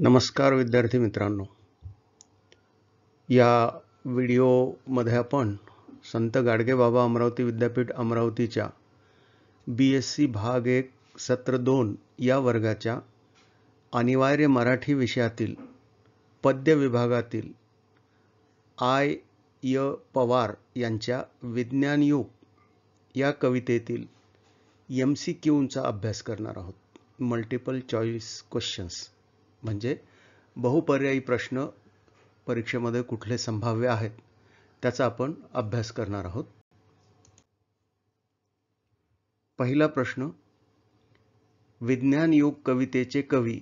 नमस्कार विद्यार्थी मित्रांनो या व्हिडिओमध्ये आपण संत गाडगे बाबा अमरावती विद्यापीठ अमरावतीच्या बी एस सी भाग एक सत्र दोन या वर्गाच्या अनिवार्य मराठी विषयातील पद्य विभागातील आय य पवार यांच्या विज्ञानयुग या कवितेतील एम सी क्यूंचा अभ्यास करणार आहोत मल्टिपल चॉईस क्वेश्चन्स म्हणजे बहुपर्यायी प्रश्न परीक्षेमध्ये कुठले संभाव्य आहेत त्याचा आपण अभ्यास करणार आहोत पहिला प्रश्न विज्ञान योग कवितेचे कवी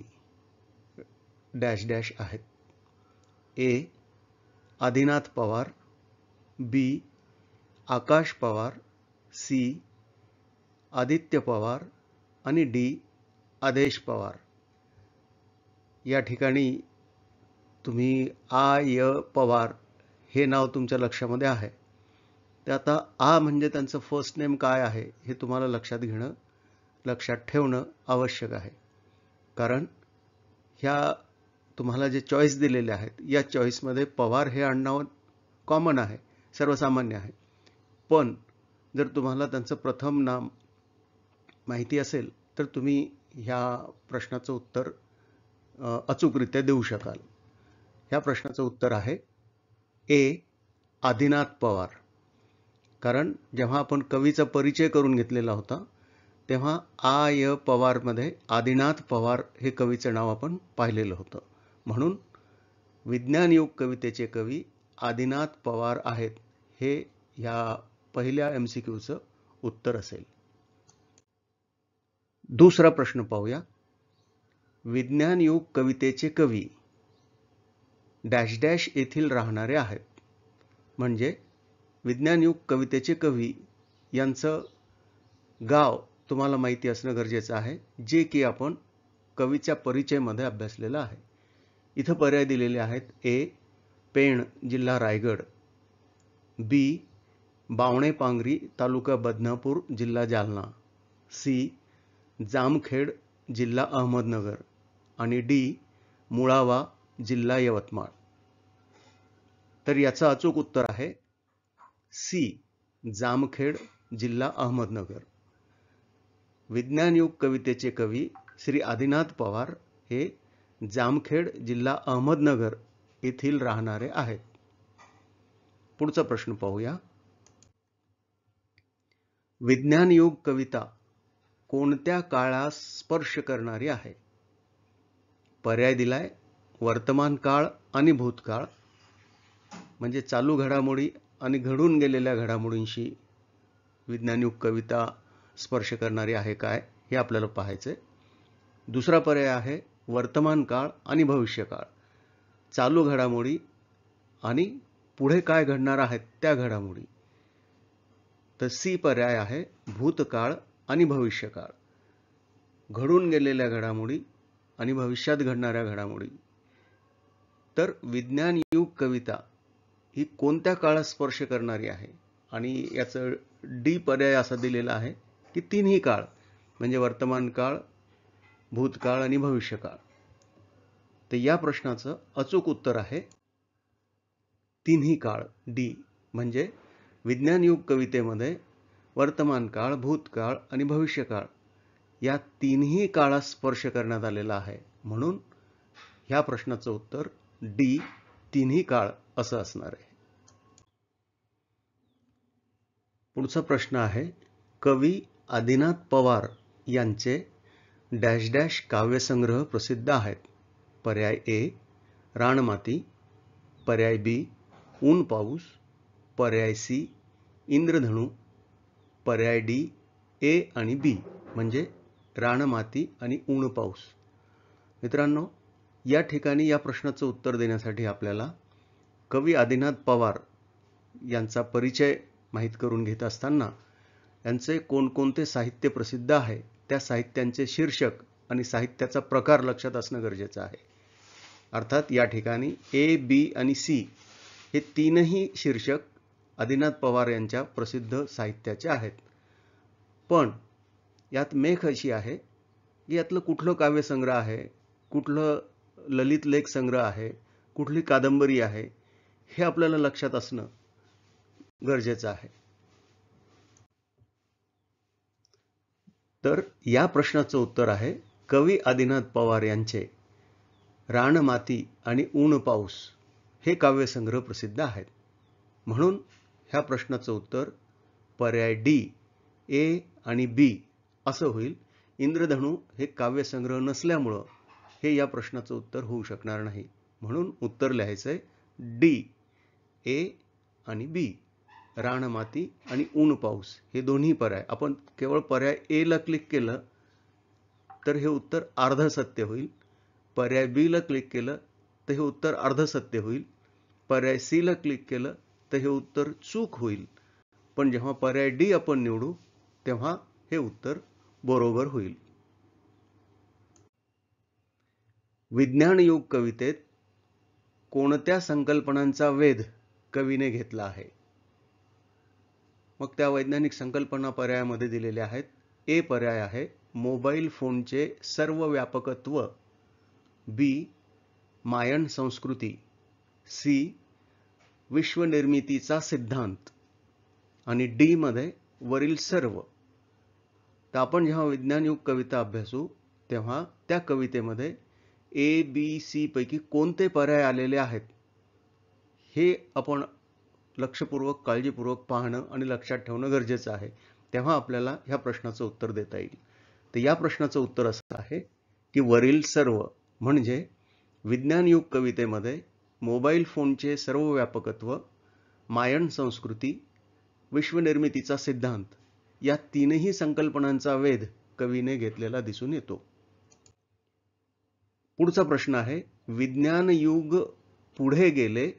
डॅश डॅश आहेत A Adinath Pawar B Akash Pawar C Aditya Pawar आणि डी आदेश पवार या ठिकाणी तुम्ही आ य पवार हे नाव तुमच्या लक्षामध्ये आहे ते आता आ म्हणजे त्यांचं फर्स्ट नेम काय आहे हे तुम्हाला लक्षात घेणं लक्षात ठेवणं आवश्यक आहे कारण ह्या तुम्हाला जे चॉईस दिलेले आहेत या चॉईसमध्ये पवार हे आडनाव कॉमन आहे सर्वसामान्य आहे पण जर तुम्हाला त्यांचं प्रथम नाम माहिती असेल तर तुम्ही ह्या प्रश्नाचं उत्तर अचूकरित्या देऊ शकाल ह्या प्रश्नाचं उत्तर आहे ए आदिनाथ पवार कारण जेव्हा आपण कवीचा परिचय करून घेतलेला होता तेव्हा आ य पवारमध्ये आदिनाथ पवार हे कवीचं नाव आपण पाहिलेलं होतं म्हणून विज्ञानयोग कवितेचे कवी आदिनाथ पवार आहेत हे ह्या पहिल्या एम सी क्यूचं उत्तर असेल दुसरा प्रश्न पाहूया विज्ञानयुग कवितेचे कवी डॅश डॅश येथील राहणारे आहेत म्हणजे विज्ञानयुग कवितेचे कवी यांचं गाव तुम्हाला माहिती असणं गरजेचं आहे जे की आपण कवीच्या परिचयमध्ये अभ्यासलेलं आहे इथं पर्याय दिलेले आहेत ए पेण जिल्हा रायगड बी बावणे पांगरी तालुका बदनापूर जिल्हा जालना सी जामखेड जिल्हा अहमदनगर आणि डी मुळावा जिल्हा यवतमाळ तर याचा अचूक उत्तर आहे सी जामखेड जिल्हा अहमदनगर विज्ञानयुग कवितेचे कवी श्री आदिनाथ पवार हे जामखेड जिल्हा अहमदनगर येथील राहणारे आहेत पुढचा प्रश्न पाहूया विज्ञानयुग कविता कोणत्या काळास स्पर्श करणारी आहे पर्याय दिलाय वर्तमान काळ आणि भूतकाळ म्हणजे चालू घडामोडी आणि घडून गेलेल्या घडामोडींशी विज्ञानयुग कविता स्पर्श करणारी आहे काय हे आपल्याला पाहायचंय दुसरा पर्याय आहे वर्तमान काळ आणि भविष्यकाळ चालू घडामोडी आणि पुढे काय घडणार आहेत त्या घडामोडी तर सी पर्याय आहे भूतकाळ आणि भविष्यकाळ घडून गेलेल्या घडामोडी आणि भविष्यात घडणाऱ्या घडामोडी तर विज्ञान युग कविता ही कोणत्या काळात स्पर्श करणारी आहे आणि याचं डी पर्याय असा दिलेला आहे की तीनही काळ म्हणजे वर्तमान काळ भूतकाळ आणि भविष्यकाळ तर या प्रश्नाचं अचूक उत्तर आहे तिन्ही काळ डी म्हणजे विज्ञान युग कवितेमध्ये वर्तमान काळ भूतकाळ आणि भविष्यकाळ या तीनही काळात स्पर्श करण्यात आलेला आहे म्हणून ह्या प्रश्नाचं उत्तर डी तिन्ही काळ असं असणार आहे पुढचा प्रश्न आहे कवी आदिनाथ पवार यांचे डॅश डॅश काव्यसंग्रह प्रसिद्ध आहेत पर्याय ए राणमाती पर्याय बी ऊन पाऊस पर्याय सी इंद्रधनू पर्याय डी ए आणि बी म्हणजे रानमाती आणि ऊन पाऊस मित्रांनो या ठिकाणी या प्रश्नाचं उत्तर देण्यासाठी आपल्याला कवी आदिनाथ पवार यांचा परिचय माहीत करून घेत असताना यांचे कोणकोणते साहित्य प्रसिद्ध आहे त्या साहित्यांचे शीर्षक आणि साहित्याचा प्रकार लक्षात असणं गरजेचं आहे अर्थात या ठिकाणी ए बी आणि सी हे तीनही शीर्षक आदिनाथ पवार यांच्या प्रसिद्ध साहित्याचे आहेत पण यात मेख अशी आहे की यातलं कुठलं काव्यसंग्रह आहे कुठलं ललित लेख संग्रह आहे कुठली कादंबरी आहे हे आपल्याला लक्षात असणं गरजेचं आहे तर या प्रश्नाचं उत्तर आहे कवी आदिनाथ पवार यांचे रानमाती आणि ऊन पाऊस हे काव्यसंग्रह प्रसिद्ध आहेत म्हणून ह्या प्रश्नाचं उत्तर पर्याय डी ए आणि बी असं होईल इंद्रधनू हे काव्यसंग्रह नसल्यामुळं हे या प्रश्नाचं उत्तर होऊ शकणार नाही म्हणून उत्तर लिहायचं आहे डी ए आणि बी राणमाती आणि ऊन पाऊस हे दोन्ही पर्याय आपण केवळ पर्याय एला क्लिक केलं तर हे उत्तर अर्धसत्य होईल पर्याय बीला क्लिक केलं तर हे उत्तर अर्धसत्य होईल पर्याय सीला क्लिक केलं तर हे उत्तर चूक होईल पण जेव्हा पर्याय डी आपण निवडू तेव्हा हे उत्तर बरोबर होईल विज्ञान योग कवितेत कोणत्या संकल्पनांचा वेध कवीने घेतला आहे मग त्या वैज्ञानिक संकल्पना पर्यायामध्ये दिलेल्या आहेत ए पर्याय आहे मोबाईल फोनचे सर्व व्यापकत्व बी मायन संस्कृती सी विश्वनिर्मितीचा सिद्धांत आणि डी मध्ये वरील सर्व तर आपण जेव्हा विज्ञानयुग कविता अभ्यासू तेव्हा त्या कवितेमध्ये ए बी सी पैकी कोणते पर्याय आलेले आहेत हे आपण लक्षपूर्वक काळजीपूर्वक पाहणं आणि लक्षात ठेवणं गरजेचं आहे तेव्हा आपल्याला ह्या प्रश्नाचं उत्तर देता येईल तर या प्रश्नाचं उत्तर असं आहे की वरील सर्व म्हणजे विज्ञानयुग कवितेमध्ये मोबाईल फोनचे सर्व व्यापकत्व मायण संस्कृती विश्वनिर्मितीचा सिद्धांत या तीनही संकल्पनांचा वेध कवीने घेतलेला दिसून येतो पुढचा प्रश्न आहे विज्ञान युग पुढे गेले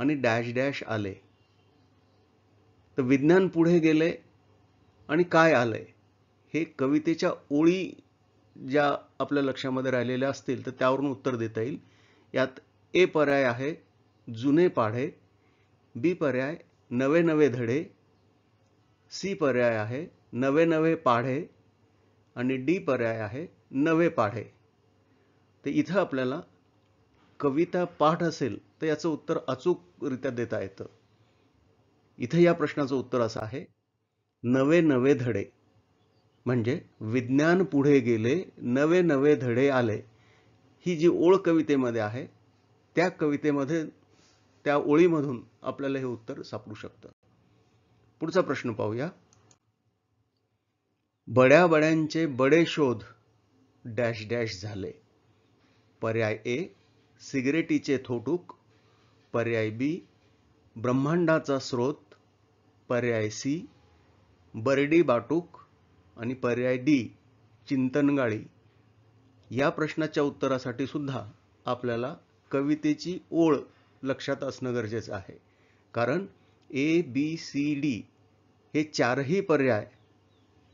आणि डॅश डॅश आले तर विज्ञान पुढे गेले आणि काय आलंय हे कवितेच्या ओळी ज्या आपल्या लक्षामध्ये राहिलेल्या असतील तर त्यावरून उत्तर देता येईल यात ए पर्याय आहे जुने पाढे बी पर्याय नवे नवे धडे सी पर्याय आहे नवे नवे पाढे आणि डी पर्याय आहे नवे पाढे तर इथं आपल्याला कविता पाठ असेल तर याचं उत्तर अचूकरित्या देता येतं इथं या प्रश्नाचं उत्तर असं आहे नवे नवे धडे म्हणजे विज्ञान पुढे गेले नवे नवे धडे आले ही जी ओळ कवितेमध्ये आहे त्या कवितेमध्ये त्या ओळीमधून आपल्याला हे उत्तर सापडू शकतं पुढचा प्रश्न पाहूया बड्या बड्यांचे बडे शोध डॅश डॅश झाले पर्याय ए सिगरेटीचे थोटूक पर्याय बी ब्रह्मांडाचा स्रोत पर्याय सी बर्डी बाटूक आणि पर्याय डी चिंतनगाळी या प्रश्नाच्या उत्तरासाठी सुद्धा आपल्याला कवितेची ओळ लक्षात असणं गरजेचं आहे कारण ए बी सी डी हे चारही पर्याय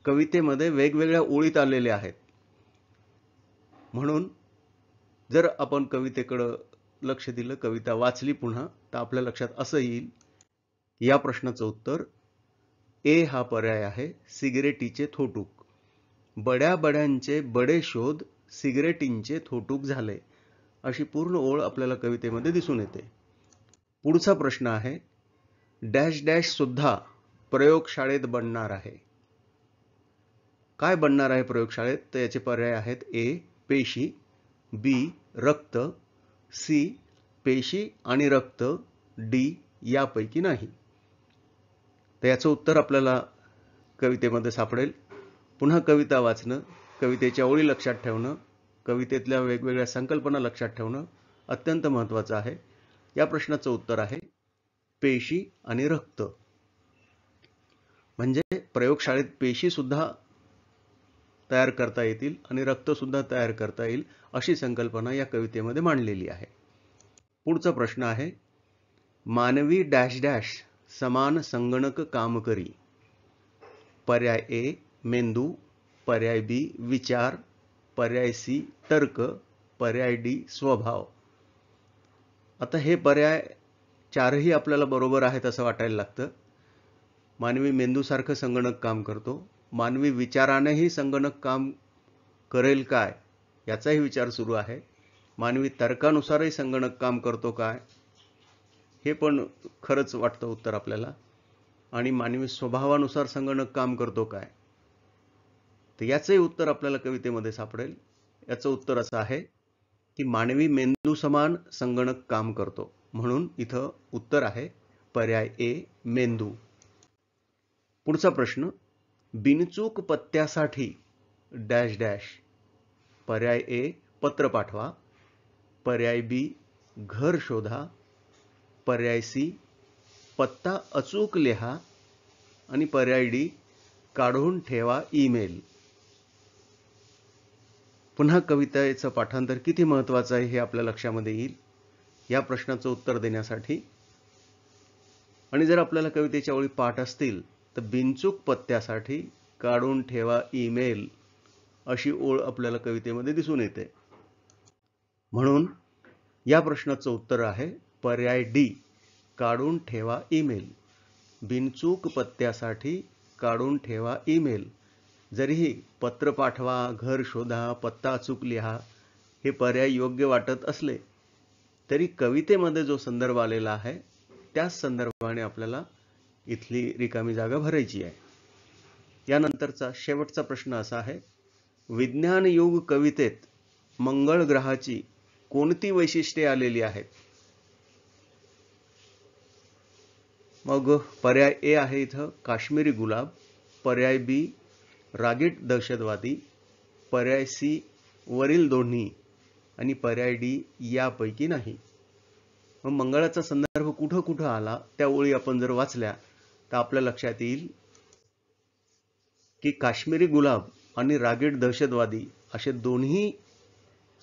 कवितेमध्ये वेगवेगळ्या ओळीत आलेले आहेत म्हणून जर आपण कवितेकडं लक्ष दिलं कविता वाचली पुन्हा तर आपल्या लक्षात असं येईल या प्रश्नाचं उत्तर ए हा पर्याय आहे सिगरेटीचे थोटूक बड्या बड्यांचे बडे शोध सिगरेटींचे थोटूक झाले अशी पूर्ण ओळ आपल्याला कवितेमध्ये दिसून येते पुढचा प्रश्न आहे डॅश डॅश सुद्धा प्रयोगशाळेत बनणार आहे काय बनणार आहे प्रयोगशाळेत तर याचे पर्याय आहेत ए पेशी बी रक्त सी पेशी आणि रक्त डी यापैकी नाही तर याचं उत्तर आपल्याला कवितेमध्ये सापडेल पुन्हा कविता वाचणं कवितेच्या ओळी लक्षात ठेवणं कवितेतल्या वेगवेगळ्या संकल्पना लक्षात ठेवणं अत्यंत महत्त्वाचं आहे या प्रश्नाचं उत्तर आहे पेशी आणि रक्त म्हणजे प्रयोगशाळेत पेशी सुद्धा तयार करता येतील आणि रक्त सुद्धा तयार करता येईल अशी संकल्पना या कवितेमध्ये मांडलेली आहे पुढचा प्रश्न आहे मानवी डॅश डॅश समान संगणक काम करी पर्याय ए मेंदू पर्याय बी विचार पर्याय सी तर्क पर्याय डी स्वभाव आता हे पर्याय चारही आपल्याला बरोबर आहेत असं वाटायला लागतं मानवी मेंदूसारखं संगणक काम करतो मानवी विचारानेही संगणक काम करेल काय याचाही विचार सुरू आहे मानवी तर्कानुसारही संगणक काम करतो काय हे पण खरंच वाटतं उत्तर आपल्याला आणि मानवी स्वभावानुसार संगणक काम करतो काय तर याचंही उत्तर आपल्याला कवितेमध्ये सापडेल याचं उत्तर असं आहे की मानवी मेंदू समान संगणक काम करतो म्हणून इथं उत्तर आहे पर्याय ए मेंदू पुढचा प्रश्न बिनचूक पत्त्यासाठी डॅश डॅश पर्याय ए पत्र पाठवा पर्याय बी घर शोधा पर्याय सी पत्ता अचूक लिहा आणि पर्याय डी काढून ठेवा ईमेल पुन्हा कवितेचं पाठांतर किती महत्वाचं आहे हे आपल्या लक्षामध्ये येईल या प्रश्नाचं उत्तर देण्यासाठी आणि जर आपल्याला कवितेच्या वेळी पाठ असतील तर बिनचूक पत्त्यासाठी काढून ठेवा ईमेल अशी ओळ आपल्याला कवितेमध्ये दिसून येते म्हणून या प्रश्नाचं उत्तर आहे पर्याय डी काढून ठेवा ईमेल बिनचूक पत्त्यासाठी काढून ठेवा ईमेल जरीही पत्र पाठवा घर शोधा पत्ता अचूक लिहा हे पर्याय योग्य वाटत असले तरी कवितेमध्ये जो संदर्भ आलेला आहे त्याच संदर्भाने आपल्याला इथली रिकामी जागा भरायची आहे यानंतरचा शेवटचा प्रश्न असा आहे विज्ञान योग कवितेत मंगळ ग्रहाची कोणती वैशिष्ट्ये आलेली आहेत मग पर्याय ए आहे इथं काश्मीरी गुलाब पर्याय बी रागीट दहशतवादी पर्याय सी वरील दोन्ही आणि पर्याय डी यापैकी नाही मग मंगळाचा संदर्भ कुठं कुठं आला त्या ओळी आपण जर वाचल्या तर आपल्या लक्षात येईल की काश्मीरी गुलाब आणि रागीट दहशतवादी असे दोन्ही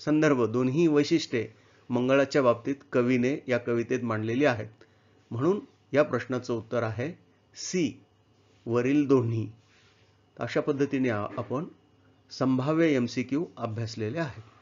संदर्भ दोन्ही वैशिष्ट्ये मंगळाच्या बाबतीत कवीने या कवितेत मांडलेली आहेत म्हणून या प्रश्नाचं उत्तर आहे सी वरील दोन्ही अशा पद्धतीने आपण संभाव्य एम सी क्यू अभ्यासलेले आहेत